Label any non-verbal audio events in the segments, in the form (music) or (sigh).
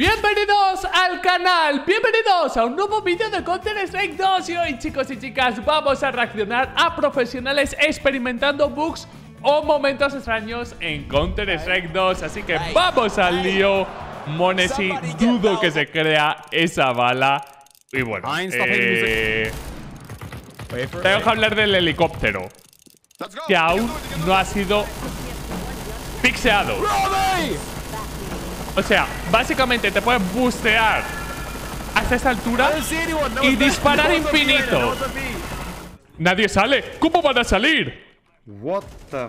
Bienvenidos al canal, bienvenidos a un nuevo vídeo de Counter Strike 2 Y hoy chicos y chicas vamos a reaccionar a profesionales experimentando bugs o momentos extraños en Counter Strike 2 Así que vamos al lío, Monesi, dudo que se crea esa bala Y bueno, ah, eh, tengo que hablar del helicóptero Que aún no ha sido pixeado o sea, básicamente te puedes boostear hasta esta altura ah, y disparar infinito. Nadie sale. ¿Cómo van a salir?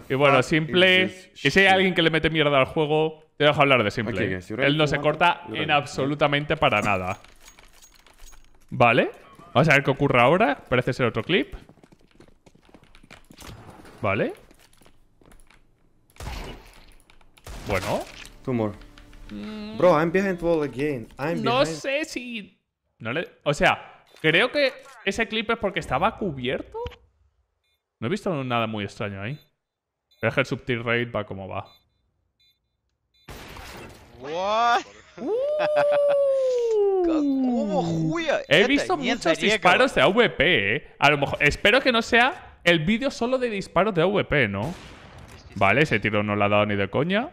y bueno, simple. Y si hay alguien que le mete mierda al juego, te dejo hablar de simple. Él no se corta en absolutamente para nada. Vale. Vamos a ver qué ocurre ahora. Parece ser otro clip. Vale. Bueno. tumor. Mm. Bro, I'm behind wall again. no sé si. No O sea, creo que ese clip es porque estaba cubierto. No he visto nada muy extraño ahí. Deja es el subtil raid va como va. What? (laughs) Uh. He visto muchos disparos de AVP, eh. A lo mejor. Espero que no sea el vídeo solo de disparos de AVP, ¿no? Vale, ese tiro no lo ha dado ni de coña.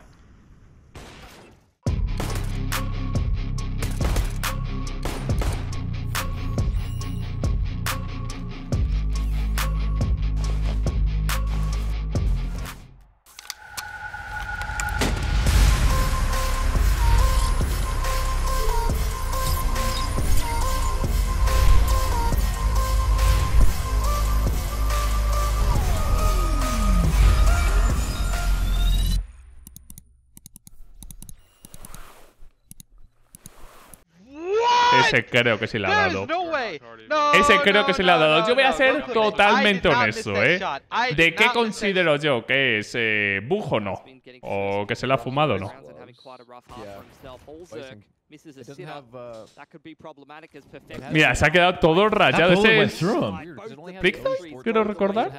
Ese creo que se le ha dado. Ese creo que se le ha dado. Yo voy a ser totalmente honesto, ¿eh? ¿De qué considero yo que es eh, bujo o no? ¿O que se le ha fumado o no? Mira, se ha quedado todo rayado. Ese quiero recordar.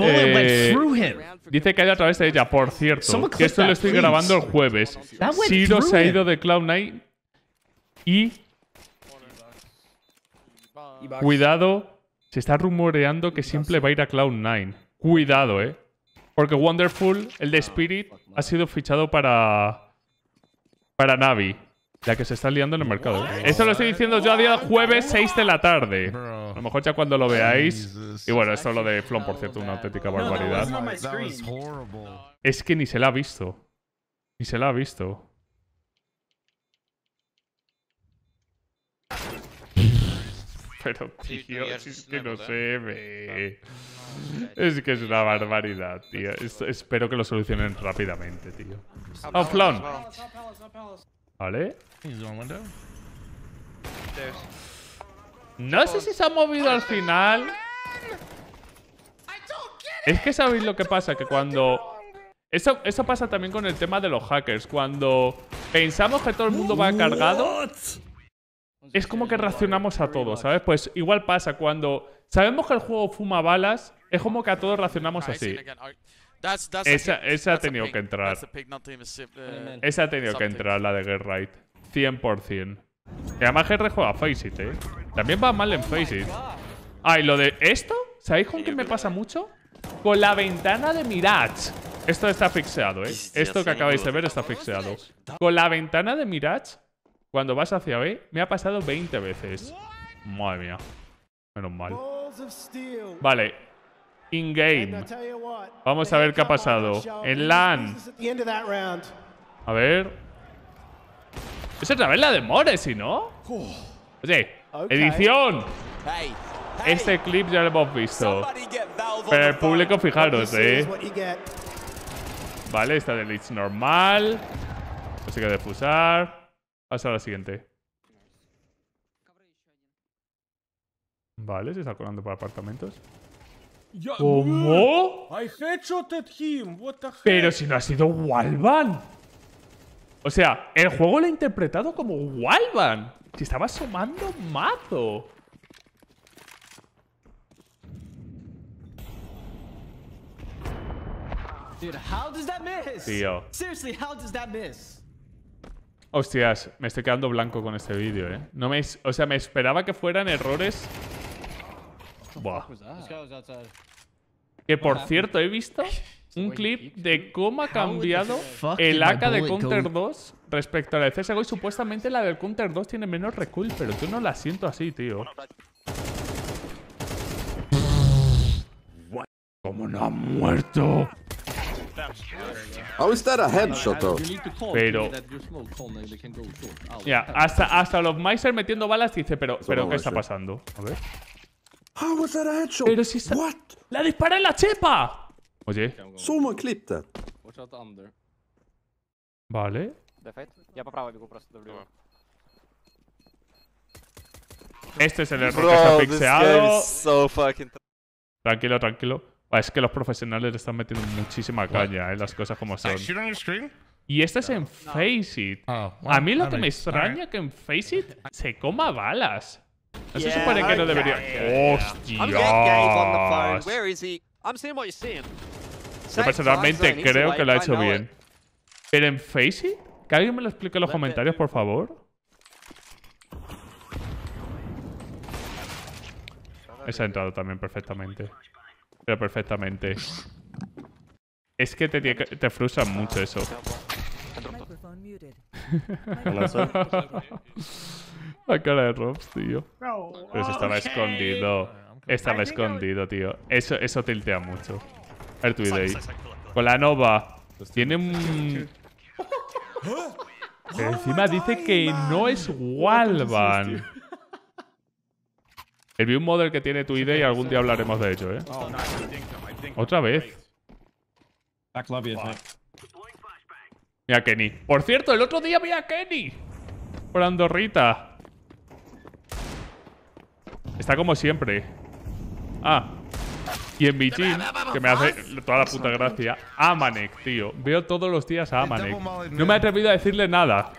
Eh, dice que ha ido a través de ella, por cierto. Que esto lo estoy grabando el jueves. Siro se ha ido de Cloud Knight y Cuidado, se está rumoreando que siempre va a ir a Cloud9. Cuidado, eh. Porque Wonderful, el de ah, Spirit, ha sido fichado para. para Navi. ya que se está liando en el mercado. Eh. Eso lo estoy diciendo yo a día jueves 6 de la tarde. A lo mejor ya cuando lo veáis. Y bueno, esto lo de Flon, por cierto, una auténtica barbaridad. Es que ni se la ha visto. Ni se la ha visto. pero tío, si es que no se ve. Es que es una barbaridad, tío. espero que lo solucionen rápidamente, tío. Oh, ¿Vale? No sé si se ha movido al final. Es que sabéis lo que pasa, que cuando... Eso, eso pasa también con el tema de los hackers. Cuando pensamos que todo el mundo va cargado, es como que racionamos a todos, ¿sabes? Pues igual pasa cuando sabemos que el juego fuma balas, es como que a todos racionamos así. Esa, ha tenido que entrar. Esa ha tenido que entrar, la de Get 100%. Y además que juega Face ¿eh? También va mal en Face It. Ah, y lo de esto, ¿sabéis con qué me pasa mucho? Con la ventana de Mirage. Esto está fixeado, ¿eh? Esto que acabáis de ver está fixeado. Con la ventana de Mirage cuando vas hacia B, me ha pasado 20 veces. Madre mía. Menos mal. Vale. In-game. Vamos a ver qué ha pasado. En LAN. A ver. Es otra vez la de More, si no. Oye, edición. Este clip ya lo hemos visto. Pero el público, fijaros, eh. Vale, esta de Lich normal. de defusar. Hasta la siguiente. Vale, se está colando por apartamentos. ¿Cómo? Pero si no ha sido Walvan. O sea, el juego lo ha interpretado como Walvan. Si estaba asomando mazo. Tío. Hostias, me estoy quedando blanco con este vídeo, ¿eh? No me, o sea, me esperaba que fueran errores... Buah. Que por cierto, he visto (laughs) un clip de cómo ha cambiado el AK de Counter 2 respecto a la de CSGO y supuestamente la del Counter 2 tiene menos recoil, pero yo no la siento así, tío. ¿Cómo no ha muerto? ¿Cómo is that a headshot Pero... Ya, hasta, hasta los metiendo balas dice, pero, pero ¿qué está pasando? A ver. Ah, headshot? Pero si ¡La dispara en la chepa! Oye. Someone clip Vale. Este es el error que se ha pixeado. Tranquilo, tranquilo. Ah, es que los profesionales le están metiendo muchísima caña, en eh, las cosas como son. Y esta es en Faceit. Oh, A mí lo que me extraña que en Faceit se coma balas. No se supone que no debería... ¡Hostia! Yo personalmente creo que lo ha hecho bien. Pero en Faceit, que alguien me lo explique en los comentarios, por favor. Esa ha entrado también perfectamente perfectamente. Es que te, te frustra mucho eso. La cara de Robs, tío. Pero se estaba escondido. Estaba escondido, tío. Eso, eso tiltea mucho. A ver tu Con la Nova. Tiene un... (laughs) Encima dice que no es Walvan. El un model que tiene tu ID y algún día hablaremos de hecho, ¿eh? Oh, ¿Otra vez? Mira Kenny. Por cierto, el otro día vi a Kenny. Por Andorrita. Está como siempre. Ah. Y en Beijing, que me hace toda la puta gracia. Amanek, tío. Veo todos los días a Amanek. No me he atrevido a decirle nada.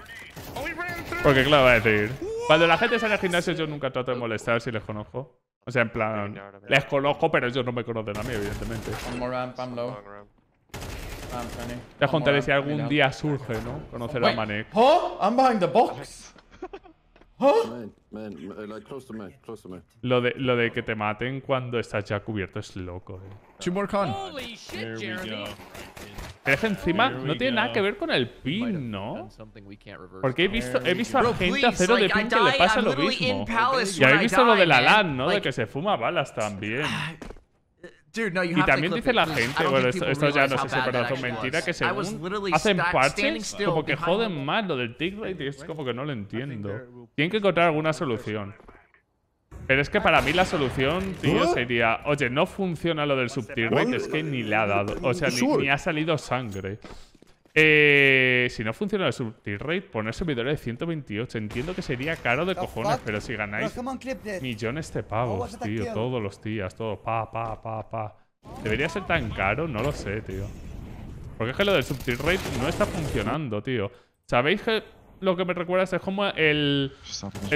Porque claro, va a decir... Cuando la gente sale al gimnasio, yo nunca trato de molestar si les conozco. O sea, en plan, les conozco, pero ellos no me conocen a mí, evidentemente. Ya contaré si algún día surge, ¿no? Conocer a Manek. I'm behind the box. (laughs) Eh, lo de, lo de que te maten cuando estás ya cubierto es loco, eh. Two con. Holy shit, Jeremy. Pero es encima no tiene nada que ver con el pin, ¿no? Porque he visto, he a gente a cero de pin que le pasa lo mismo. Y he visto lo de la LAN, eh. ¿no? De que se fuma balas (laughs) también. y también dice la gente, bueno, esto, ya no sé si es o mentira, que según hacen parches, como que joden mal lo del tick rate y es como que no lo entiendo. Tienen que encontrar alguna solución. Pero es que para mí la solución, tío, ¿Eh? sería... Oye, no funciona lo del rate es que ni le ha dado... O sea, ni, ha salido sangre. Eh, si no funciona el rate poner servidores de 128. Entiendo que sería caro de cojones, pero si ganáis millones de oh, pavos, tío, todos los días, todo, pa, pa, pa, pa. ¿Debería ser tan caro? No lo sé, tío. Porque es que lo del rate no está funcionando, tío. ¿Sabéis que lo que me recuerda es como el,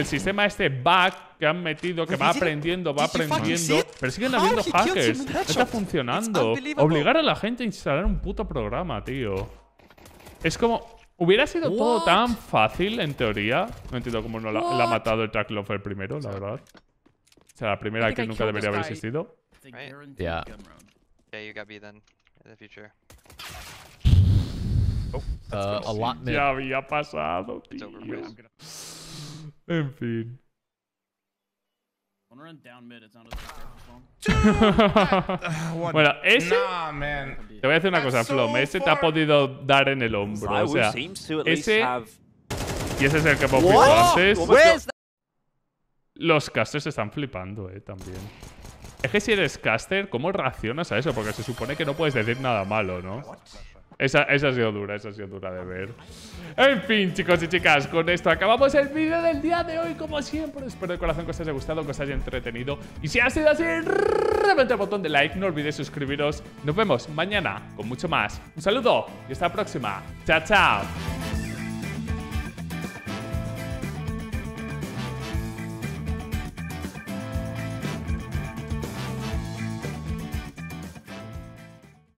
sistema este bug que han metido, que va aprendiendo, va aprendiendo. Pero siguen habiendo hackers. está funcionando. Obligar a la gente a instalar un puto programa, tío. Es como... Hubiera sido todo tan fácil, en teoría. No entiendo cómo no la, ha matado el Track el primero, la verdad. O sea, la primera que nunca debería haber existido. Uh, ya había pasado, tío. En fin. (laughs) bueno, ese. Te voy a decir una cosa, Flom. Ese te ha podido dar en el hombro. O sea, ese. Y ese es el que hemos Los casters están flipando, eh, también. Es que si eres caster, ¿cómo reaccionas a eso? Porque se supone que no puedes decir nada malo, ¿no? Esa, ha sido dura, esa ha sido dura de ver. En fin, chicos y chicas, con esto acabamos el vídeo del día de hoy. Como siempre, espero de corazón que os haya gustado, que os haya entretenido. Y si ha sido así, reventa el botón de like, no olvidéis suscribiros. Nos vemos mañana con mucho más. Un saludo y hasta la próxima. Chao, chao.